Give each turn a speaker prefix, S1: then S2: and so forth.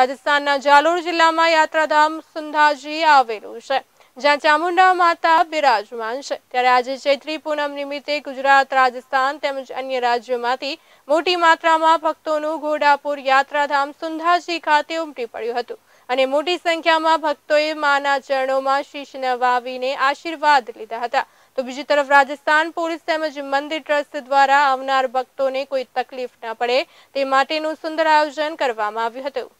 S1: રાજસ્થાનના જાલોર જિલ્લામાં યાત્રાધામ સુંધાજી આવેલું છે જ્યાં ચામુંડા માતા બિરાજમાન છે ત્યારે આજે ચૈત્રી પૂનમ નિમિત્તે ગુજરાત રાજસ્થાન તેમજ અન્ય રાજ્યોમાંથી મોટી માત્રામાં ભક્તોનું ઘોડાપુર યાત્રાધામ સુંધાજી ખાતે ઉમટી પડ્યું હતું અને મોટી સંખ્યામાં ભક્તોએ માના ચરણોમાં શીશ નવાવીને આશીર્વાદ લીધા હતા તો બીજી તરફ રાજસ્થાન પોલીસ તેમજ મંદિર ટ્રસ્ટ દ્વારા આવનાર ભક્તોને કોઈ તકલીફ ન પડે તે માટેનું સુંદર આયોજન કરવામાં આવ્યું હતું